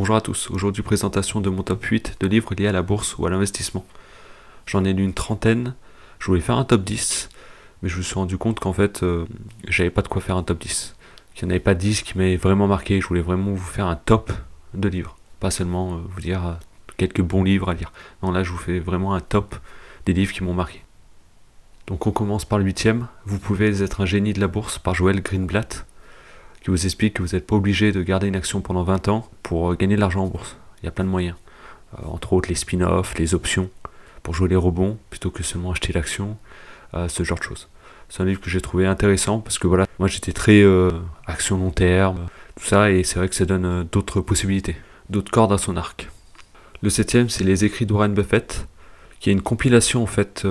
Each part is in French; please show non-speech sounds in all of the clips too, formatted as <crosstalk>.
Bonjour à tous, aujourd'hui présentation de mon top 8 de livres liés à la bourse ou à l'investissement. J'en ai lu une trentaine, je voulais faire un top 10, mais je me suis rendu compte qu'en fait euh, j'avais pas de quoi faire un top 10. Qu'il n'y en avait pas 10 qui m'aient vraiment marqué, je voulais vraiment vous faire un top de livres, pas seulement euh, vous dire euh, quelques bons livres à lire. Non là je vous fais vraiment un top des livres qui m'ont marqué. Donc on commence par le huitième, Vous pouvez être un génie de la bourse par Joël Greenblatt qui vous explique que vous n'êtes pas obligé de garder une action pendant 20 ans pour euh, gagner de l'argent en bourse. Il y a plein de moyens. Euh, entre autres les spin-offs, les options, pour jouer les rebonds, plutôt que seulement acheter l'action, euh, ce genre de choses. C'est un livre que j'ai trouvé intéressant parce que voilà, moi j'étais très action long terme, tout ça, et c'est vrai que ça donne d'autres possibilités, d'autres cordes à son arc. Le septième, c'est les écrits de Buffett, qui est une compilation en fait,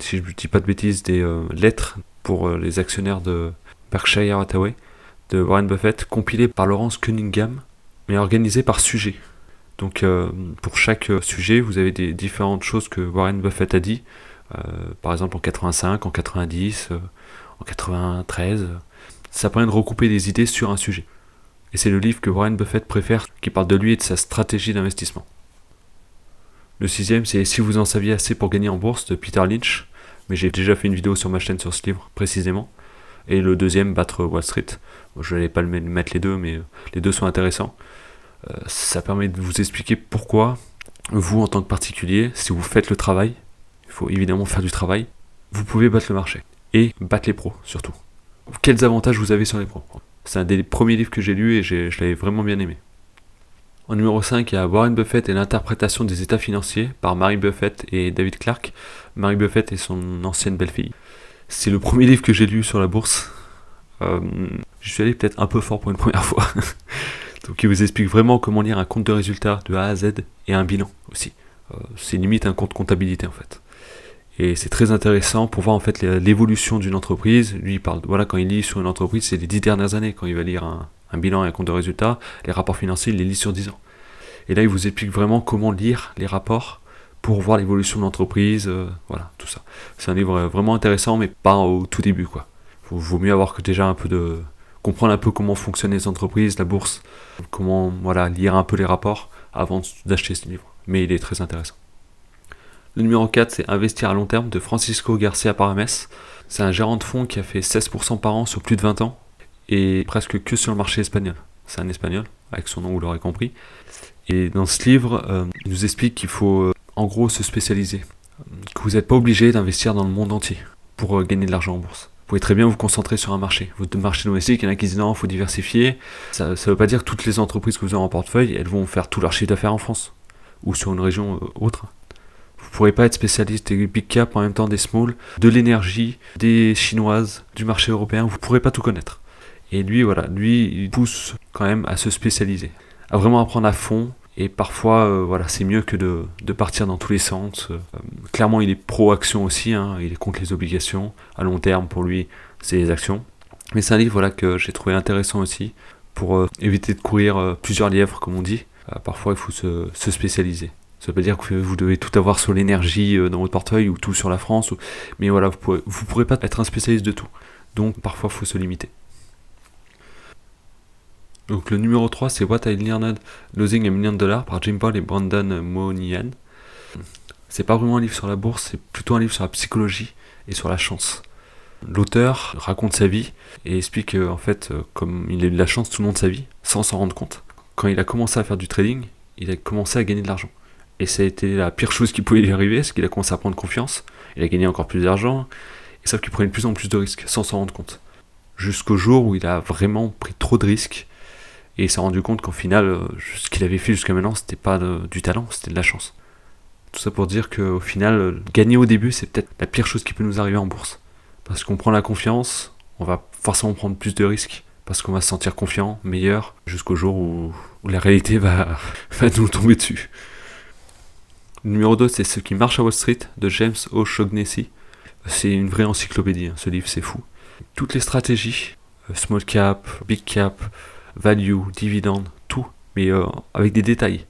si je ne dis pas de bêtises, des lettres pour les actionnaires de Berkshire Hathaway de Warren Buffett, compilé par Lawrence Cunningham, mais organisé par sujet. Donc euh, pour chaque euh, sujet, vous avez des différentes choses que Warren Buffett a dit, euh, par exemple en 85, en 90, en 93. Ça permet de recouper des idées sur un sujet. Et c'est le livre que Warren Buffett préfère, qui parle de lui et de sa stratégie d'investissement. Le sixième, c'est Si vous en saviez assez pour gagner en bourse de Peter Lynch, mais j'ai déjà fait une vidéo sur ma chaîne sur ce livre précisément et le deuxième battre Wall Street. je n'allais pas le mettre les deux, mais euh, les deux sont intéressants. Euh, ça permet de vous expliquer pourquoi vous, en tant que particulier, si vous faites le travail, il faut évidemment faire du travail, vous pouvez battre le marché et battre les pros surtout. Quels avantages vous avez sur les pros C'est un des premiers livres que j'ai lu et je l'avais vraiment bien aimé. En numéro 5, il y a Warren Buffett et l'interprétation des états financiers par Mary Buffett et David Clark. Mary Buffett et son ancienne belle-fille. C'est le premier livre que j'ai lu sur la bourse. Euh, je suis allé peut-être un peu fort pour une première <laughs> fois. Donc il vous explique vraiment comment lire un compte de résultat de A à Z et un bilan aussi. Euh, c'est limite un compte comptabilité en fait. Et c'est très intéressant pour voir en fait l'évolution d'une entreprise. Lui, il parle, voilà, quand il lit sur une entreprise, c'est les dix dernières années. Quand il va lire un, bilan et un compte de résultat, les rapports financiers, il les lit sur dix ans. Et là, il vous explique vraiment comment lire les rapports pour voir l'évolution de l'entreprise, euh, voilà, tout ça. C'est un livre vraiment intéressant, mais pas au tout début, quoi. Vaut, vaut mieux avoir que déjà un peu de... comprendre un peu comment fonctionnent les entreprises, la bourse, comment, voilà, lire un peu les rapports avant d'acheter ce livre. Mais il est très intéressant. Le numéro 4, c'est Investir à long terme de Francisco Garcia Parames. C'est un gérant de fonds qui a fait 16% par an sur plus de 20 ans et presque que sur le marché espagnol. C'est un espagnol, avec son nom, vous l'aurez compris. Et dans ce livre, euh, il nous explique qu'il faut euh, en gros se spécialiser. Que vous n'êtes pas obligé d'investir dans le monde entier pour euh, gagner de l'argent en bourse. Vous pouvez très bien vous concentrer sur un marché. Votre marché domestique, il y en a qui disent non, il faut diversifier. Ça ne veut pas dire que toutes les entreprises que vous avez en portefeuille, elles vont faire tout leur chiffre d'affaires en France ou sur une région euh, autre. Vous ne pourrez pas être spécialiste des big cap en même temps des small, de l'énergie, des chinoises, du marché européen. Vous ne pourrez pas tout connaître. Et lui, voilà, lui, il pousse quand même à se spécialiser, à vraiment apprendre à fond et parfois, euh, voilà, c'est mieux que de, de, partir dans tous les sens. Euh, clairement, il est pro-action aussi, hein. il est contre les obligations. À long terme, pour lui, c'est les actions. Mais c'est un livre voilà, que j'ai trouvé intéressant aussi pour euh, éviter de courir plusieurs lièvres, comme on dit. parfois, il faut se, se spécialiser. Ça veut pas dire que vous devez tout avoir sur l'énergie dans votre portefeuille ou tout sur la France. Mais voilà, vous ne pourrez pas être un spécialiste de tout. Donc, parfois, il faut se limiter. Donc le numéro 3 c'est What I Learned Losing a Million Dollars par Jim Paul et Brandon Mooneyan. C'est pas vraiment un livre sur la bourse, c'est plutôt un livre sur la psychologie et sur la chance. L'auteur raconte sa vie et explique euh, en fait euh, comme il a eu de la chance tout le long de sa vie sans s'en rendre compte. Quand il a commencé à faire du trading, il a commencé à gagner de l'argent. Et ça a été la pire chose qui pouvait lui arriver, parce qu'il a commencé à prendre confiance, il a gagné encore plus d'argent, sauf qu'il prenait de plus en plus de risques sans s'en rendre compte. Jusqu'au jour où il a vraiment pris trop de risques et il s'est rendu compte qu'en final, euh, ce qu'il avait fait jusqu'à maintenant, c'était pas du talent, c'était de la chance. Tout ça pour dire qu'au final, euh, gagner au début, c'est peut-être la pire chose qui peut nous arriver en bourse. Parce qu'on prend la confiance, on va forcément prendre plus de risques, parce qu'on va se sentir confiant, meilleur, jusqu'au jour où, la réalité <laughs> va, nous tomber dessus. numéro 2, c'est Ce qui marche à Wall Street de James O'Shaughnessy. C'est une vraie encyclopédie, hein, ce livre, c'est fou. Toutes les stratégies, euh, small cap, big cap, value, dividende, tout, mais euh, avec des détails.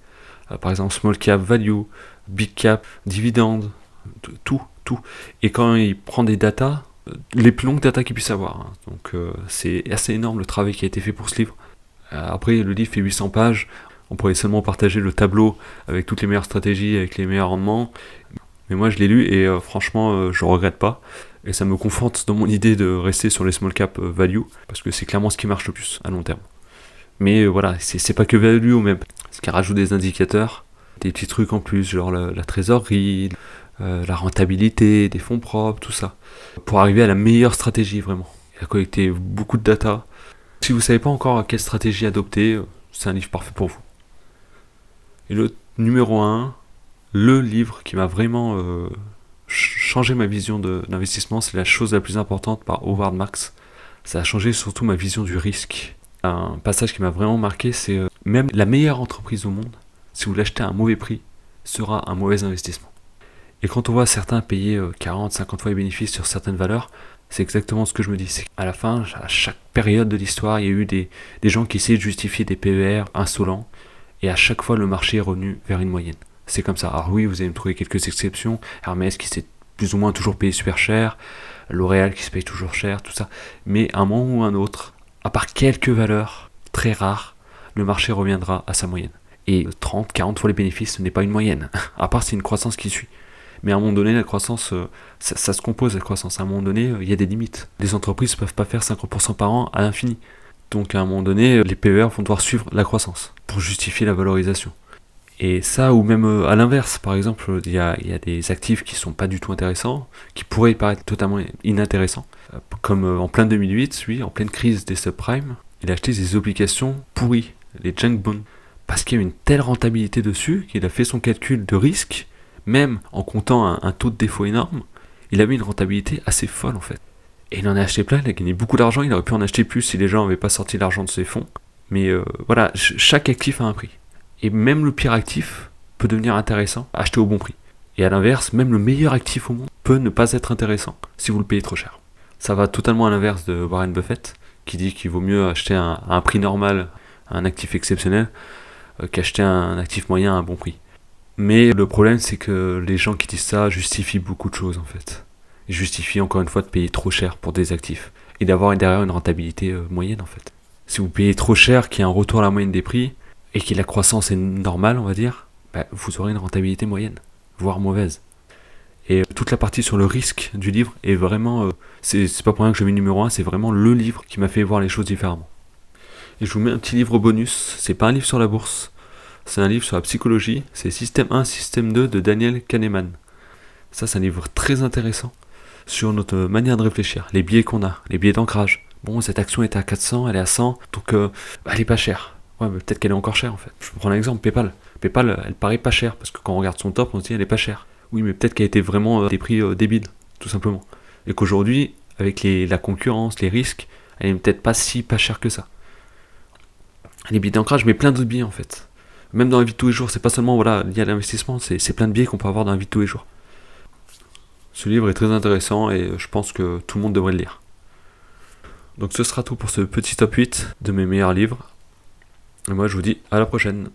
Euh, par exemple, small cap, value, big cap, dividende, tout, tout. Et quand il prend des datas, euh, les plus longues datas qu'il puisse avoir. Hein. Donc c'est assez énorme le travail qui a été fait pour ce livre. après, le livre fait 800 pages. On pourrait seulement partager le tableau avec toutes les meilleures stratégies, avec les meilleurs rendements. Mais moi, je l'ai lu et franchement, je ne regrette pas et ça me conforte dans mon idée de rester sur les small cap value parce que c'est clairement ce qui marche le plus à long terme. Mais euh, voilà, c'est pas que value ou même. ce qui rajoute des indicateurs, des petits trucs en plus, genre la, trésorerie, euh, la rentabilité, des fonds propres, tout ça. Pour arriver à la meilleure stratégie vraiment. il a collecté beaucoup de data. Si vous ne savez pas encore quelle stratégie adopter, euh, c'est un livre parfait pour vous. Et le numéro 1, le livre qui m'a vraiment changé ma vision d'investissement, c'est la chose la plus importante par Howard Marks. Ça a changé surtout ma vision du risque. Un passage qui m'a vraiment marqué, c'est euh, même la meilleure entreprise au monde, si vous l'achetez à un mauvais prix, sera un mauvais investissement. Et quand on voit certains payer 40, euh, 50 fois les bénéfices sur certaines valeurs, c'est exactement ce que je me dis. C'est à la fin, à chaque période de l'histoire, il y a eu des, gens qui essayaient de justifier des PER insolents, et à chaque fois, le marché est revenu vers une moyenne. C'est comme ça. Alors oui, vous allez me trouver quelques exceptions. Hermès qui s'est plus ou moins toujours payé super cher, L'Oréal qui se paye toujours cher, tout ça. Mais à un moment ou un autre, à part quelques valeurs très rares, le marché reviendra à sa moyenne. Et 30, 40 fois les bénéfices, ce n'est pas une moyenne, <laughs> à part c'est une croissance qui suit. Mais à un moment donné, la croissance, euh, ça, se compose, la croissance. À un moment donné, euh, il y a des limites. Les entreprises ne peuvent pas faire 50% par an à l'infini. Donc à un moment donné, euh, les PER vont devoir suivre la croissance pour justifier la valorisation. Et ça, ou même euh, à l'inverse, par exemple, il y, a, des actifs qui sont pas du tout intéressants, qui pourraient paraître totalement inintéressants. Euh, comme euh, en plein 2008, lui, en pleine crise des subprimes, il a acheté des obligations pourries, les junk bonds, parce qu'il y a une telle rentabilité dessus qu'il a fait son calcul de risque, même en comptant un, taux de défaut énorme, il a avait une rentabilité assez folle en fait. Et il en a acheté plein, il a gagné beaucoup d'argent, il aurait pu en acheter plus si les gens n'avaient pas sorti l'argent de ses fonds. Mais voilà, chaque actif a un prix. Et même le pire actif peut devenir intéressant, acheté au bon prix. Et à l'inverse, même le meilleur actif au monde peut ne pas être intéressant si vous le payez trop cher. Ça va totalement à l'inverse de Warren Buffett, qui dit qu'il vaut mieux acheter un, à un prix normal un actif exceptionnel euh, qu'acheter un actif moyen à un bon prix. Mais le problème, c'est que les gens qui disent ça justifient beaucoup de choses en fait. Ils justifient encore une fois de payer trop cher pour des actifs et d'avoir derrière une rentabilité euh, moyenne en fait. Si vous payez trop cher, qu'il y a un retour à la moyenne des prix, et que la croissance est normale, on va dire, bah, vous aurez une rentabilité moyenne, voire mauvaise. Et euh, toute la partie sur le risque du livre est vraiment. Euh, c'est pas pour rien que je mets numéro 1, c'est vraiment le livre qui m'a fait voir les choses différemment. Et je vous mets un petit livre bonus, c'est pas un livre sur la bourse, c'est un livre sur la psychologie, c'est Système 1, Système 2 de Daniel Kahneman. Ça, c'est un livre très intéressant sur notre manière de réfléchir, les biais qu'on a, les biais d'ancrage. Bon, cette action est à 400, elle est à 100, donc euh, elle est pas chère. Ouais, mais peut-être qu'elle est encore chère en fait. Je prends un exemple, PayPal. PayPal, elle paraît pas chère parce que quand on regarde son top, on se dit elle est pas chère. Oui, mais peut-être qu'elle était vraiment euh, des prix euh, débiles, tout simplement. Et qu'aujourd'hui, avec la concurrence, les risques, elle est peut-être pas si pas chère que ça. Les billets d'ancrage, mais plein d'autres billets en fait. Même dans la vie de tous les jours, c'est pas seulement voilà, lié à l'investissement, c'est plein de billets qu'on peut avoir dans la vie de tous les jours. Ce livre est très intéressant et euh, je pense que tout le monde devrait le lire. Donc ce sera tout pour ce petit top 8 de mes meilleurs livres. Moi, je vous dis à la prochaine.